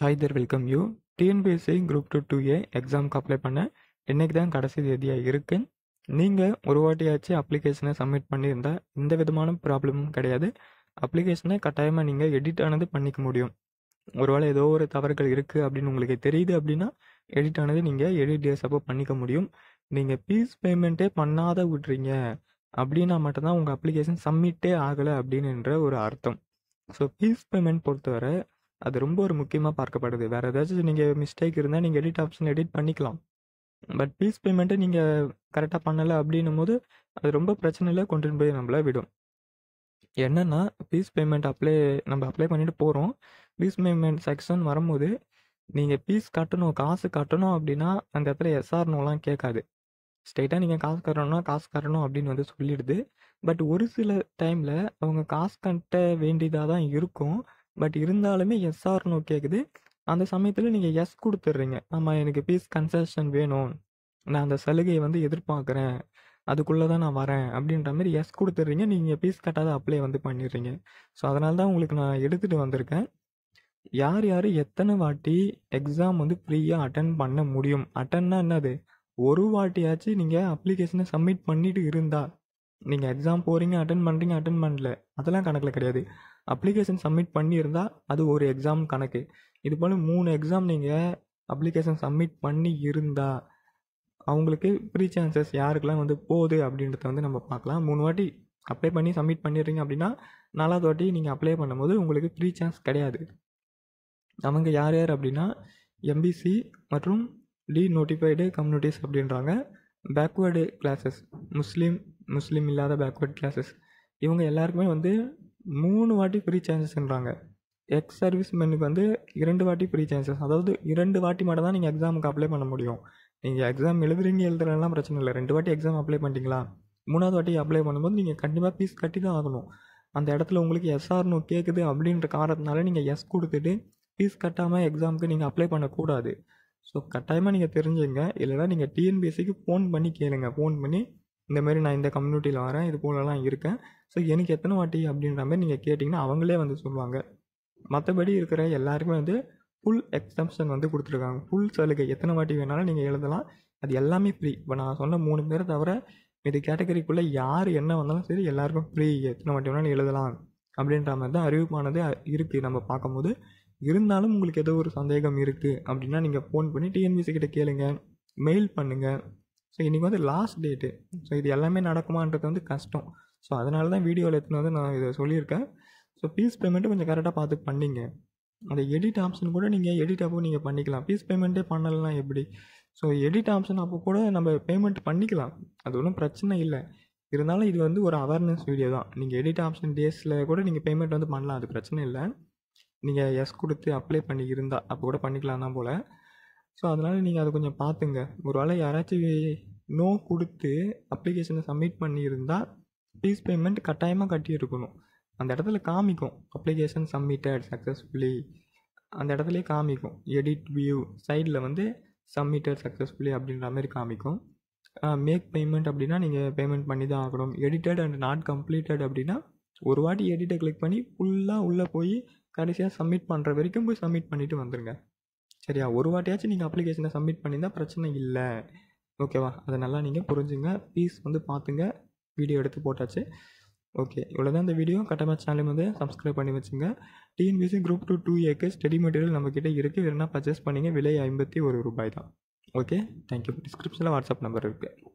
hi there welcome you TNPSC group two two A எக்ஸாமுக்கு apply பண்ண இன்றைக்கி தான் கடைசி தேதியாக இருக்குது நீங்கள் ஒரு வாட்டியாச்சும் அப்ளிகேஷனை சப்மிட் பண்ணியிருந்தால் எந்த விதமான ப்ராப்ளமும் கிடையாது அப்ளிகேஷனை கட்டாயமாக நீங்கள் எடிட் ஆனது பண்ணிக்க முடியும் ஒருவேளை ஏதோ ஒரு தவறுகள் இருக்குது அப்படின்னு உங்களுக்கு தெரியுது அப்படின்னா எடிட் ஆனது நீங்கள் எடிட் டேஸ் அப்போ பண்ணிக்க முடியும் நீங்கள் ஃபீஸ் பேமெண்ட்டே பண்ணாத விட்றீங்க அப்படின்னா மட்டும்தான் உங்கள் அப்ளிகேஷன் சப்மிட்டே ஆகலை அப்படின்னுன்ற ஒரு அர்த்தம் ஸோ ஃபீஸ் பேமெண்ட் பொறுத்தவரை அது ரொம்ப ஒரு முக்கியமாக பார்க்கப்படுது வேறு ஏதாச்சும் நீங்கள் மிஸ்டேக் இருந்தால் நீங்கள் எடிட் ஆப்ஷன் எடிட் பண்ணிக்கலாம் பட் ஃபீஸ் பேமெண்ட்டை நீங்கள் கரெக்டாக பண்ணலை அப்படின்னும் போது அது ரொம்ப பிரச்சனையில் கொண்டு போய் நம்மள விடும் என்னென்னா ஃபீஸ் பேமெண்ட் அப்ளை நம்ம அப்ளை பண்ணிட்டு போகிறோம் ஃபீஸ் பேமெண்ட் செக்ஷன் வரும்போது நீங்கள் ஃபீஸ் கட்டணும் காசு கட்டணும் அப்படின்னா அந்த இடத்துல எஸ்ஆர்னோலாம் கேட்காது ஸ்ட்ரெயிட்டாக நீங்கள் காசு கட்டணும்னா காசு கட்டணும் அப்படின்னு வந்து சொல்லிடுது பட் ஒரு சில டைமில் அவங்க காசு கட்ட வேண்டியதாக தான் இருக்கும் பட் இருந்தாலுமே எஸ்ஆர்னு கேட்குது அந்த சமயத்தில் நீங்கள் எஸ் கொடுத்துட்றீங்க ஆமாம் எனக்கு ஃபீஸ் கன்செஷன் வேணும் நான் அந்த சலுகையை வந்து எதிர்பார்க்குறேன் அதுக்குள்ளே தான் நான் வரேன் அப்படின்ற மாதிரி எஸ் கொடுத்துட்றீங்க நீங்கள் ஃபீஸ் கட்டாத அப்ளை வந்து பண்ணிடுறீங்க ஸோ அதனால தான் உங்களுக்கு நான் எடுத்துகிட்டு வந்திருக்கேன் யார் யார் எத்தனை வாட்டி எக்ஸாம் வந்து ஃப்ரீயாக அட்டன் பண்ண முடியும் அட்டன்னா என்னது ஒரு வாட்டியாச்சு நீங்கள் அப்ளிகேஷனை சப்மிட் பண்ணிட்டு இருந்தால் நீங்கள் எக்ஸாம் போகிறீங்க அட்டன் பண்ணுறீங்க அட்டன் பண்ணல அதெல்லாம் கணக்கில் கிடையாது அப்ளிகேஷன் சப்மிட் பண்ணியிருந்தால் அது ஒரு எக்ஸாம் கணக்கு இது போல் மூணு எக்ஸாம் நீங்கள் அப்ளிகேஷன் சப்மிட் பண்ணி இருந்தால் அவங்களுக்கு ஃப்ரீ சான்சஸ் யாருக்கெல்லாம் வந்து போகுது அப்படின்றத வந்து நம்ம பார்க்கலாம் மூணு வாட்டி அப்ளை பண்ணி சப்மிட் பண்ணிடுறீங்க அப்படின்னா நாலாவது வாட்டி நீங்கள் அப்ளை பண்ணும்போது உங்களுக்கு ஃப்ரீ சான்ஸ் கிடையாது அவங்க யார் யார் அப்படின்னா எம்பிசி மற்றும் டி நோட்டிஃபைடு கம்யூனிட்டிஸ் அப்படின்றாங்க பேக்வேர்டு கிளாஸஸ் முஸ்லீம் முஸ்லீம் இல்லாத பேக்வேர்டு கிளாஸஸ் இவங்க எல்லாருக்குமே வந்து மூணு வாட்டி ஃப்ரீ சான்சஸ்ன்றாங்க எக்ஸ் சர்வீஸ் மேனுக்கு வந்து இரண்டு வாட்டி ஃப்ரீ சான்சஸ் அதாவது இரண்டு வாட்டி மட்டும் தான் நீங்கள் எக்ஸாமுக்கு அப்ளை பண்ண முடியும் நீங்கள் எக்ஸாம் எழுதுறீங்க எழுதுறதுலாம் பிரச்சனை இல்லை ரெண்டு வாட்டி எக்ஸாம் அப்ளை பண்ணிட்டீங்களா மூணாவது வாட்டி அப்ளை பண்ணும்போது நீங்கள் கண்டிப்பாக ஃபீஸ் கட்டி தான் ஆகணும் அந்த இடத்துல உங்களுக்கு எஸ்ஆர்னு கேட்குது அப்படின்ற காரணத்தினால நீங்கள் எஸ் கொடுத்துட்டு ஃபீஸ் கட்டாமல் எக்ஸாமுக்கு நீங்கள் அப்ளை பண்ணக்கூடாது ஸோ கட்டாயமாக நீங்கள் தெரிஞ்சுங்க இல்லைனா நீங்கள் டிஎன்பிஎஸ்சிக்கு ஃபோன் பண்ணி கேளுங்க ஃபோன் பண்ணி இந்தமாரி நான் இந்த கம்யூனிட்டியில் வரேன் இது போலலாம் இருக்கேன் ஸோ எனக்கு எத்தனை வாட்டி அப்படின்ற மாதிரி நீங்கள் கேட்டிங்கன்னா அவங்களே வந்து சொல்லுவாங்க மற்றபடி இருக்கிற எல்லாருக்குமே வந்து ஃபுல் எக்ஸம்ஷன் வந்து கொடுத்துருக்காங்க ஃபுல் சலுகை எத்தனை வாட்டி வேணாலும் நீங்கள் எழுதலாம் அது எல்லாமே ஃப்ரீ இப்போ நான் சொன்ன மூணு பேரை தவிர இது கேட்டகரிக்குள்ளே யார் என்ன வந்தாலும் சரி எல்லாருக்கும் ஃப்ரீ எத்தனை வாட்டி வேணாலும் எழுதலாம் அப்படின்ற மாதிரி தான் அறிவிப்பானது இருக்குது நம்ம பார்க்கும்போது இருந்தாலும் உங்களுக்கு ஏதோ ஒரு சந்தேகம் இருக்குது அப்படின்னா நீங்கள் ஃபோன் பண்ணி டிஎன்பிசி கிட்ட கேளுங்க மெயில் பண்ணுங்கள் ஸோ இன்றைக்கி வந்து லாஸ்ட் டேட்டு ஸோ இது எல்லாமே நடக்குமான்றது வந்து கஷ்டம் ஸோ அதனால தான் வீடியோவில் எடுத்துன்னு வந்து நான் இதை சொல்லியிருக்கேன் ஸோ ஃபீஸ் பேமெண்ட்டு கொஞ்சம் கரெக்டாக பார்த்து பண்ணிங்க அந்த எடிட் ஆப்ஷன் கூட நீங்கள் எடிட் அப்போ நீங்கள் பண்ணிக்கலாம் ஃபீஸ் பேமெண்ட்டே பண்ணலாம் எப்படி ஸோ எடிட் ஆப்ஷன் அப்போ கூட நம்ம பேமெண்ட் பண்ணிக்கலாம் அது ஒன்றும் பிரச்சனை இல்லை இருந்தாலும் இது வந்து ஒரு அவேர்னஸ் வீடியோ தான் நீங்கள் எடிட் ஆப்ஷன் டேஸில் கூட நீங்கள் பேமெண்ட் வந்து பண்ணலாம் அது பிரச்சனை இல்லை நீங்கள் எஸ் கொடுத்து அப்ளை பண்ணி இருந்தால் அப்போ கூட பண்ணிக்கலாம் தான் போல் ஸோ அதனால் நீங்கள் அதை கொஞ்சம் பார்த்துங்க ஒரு வேளை யாராச்சும் நோ கொடுத்து அப்ளிகேஷனை சப்மிட் பண்ணியிருந்தால் ஃபீஸ் பேமெண்ட் கட்டாயமாக கட்டியிருக்கணும் அந்த இடத்துல காமிக்கும் அப்ளிகேஷன் சப்மிட்டட் சக்ஸஸ்ஃபுல்லி அந்த இடத்துல காமிக்கும் எடிட் வியூ சைடில் வந்து சப்மிட்டட் சக்ஸஸ்ஃபுல்லி அப்படின்ற மாதிரி காமிக்கும் மேக் பேமெண்ட் அப்படின்னா நீங்கள் பேமெண்ட் பண்ணி தான் ஆகணும் எடிட்டட் அண்ட் நாட் கம்ப்ளீட்டட் அப்படின்னா ஒரு வாட்டி எடிட்டை கிளிக் பண்ணி ஃபுல்லாக உள்ளே போய் கடைசியாக சப்மிட் பண்ணுற வரைக்கும் போய் சப்மிட் பண்ணிவிட்டு வந்துடுங்க சரியா ஒரு வாட்டியாச்சும் நீங்கள் அப்ளிகேஷனை சப்மிட் பண்ணியிருந்தால் பிரச்சனை இல்லை ஓகேவா அதை நல்லா நீங்கள் புரிஞ்சுங்க ப்ளீஸ் வந்து பார்த்துங்க வீடியோ எடுத்து போட்டாச்சு ஓகே இவ்வளோ தான் இந்த வீடியோ கட்டமாக சேனலையும் வந்து சப்ஸ்கிரைப் பண்ணி வச்சுங்க டிஎன்பிசி குரூப் டூ டூ ஏக்கு ஸ்டடி மெட்டீரியல் நம்மக்கிட்ட இருக்குது வேணுன்னா பர்ச்சேஸ் பண்ணிங்க விலை ஐம்பத்தி ஒரு ரூபாய் தான் ஓகே தேங்க்யூ டிஸ்கிரிப்ஷனில் வாட்ஸ்அப் நம்பர் இருக்குது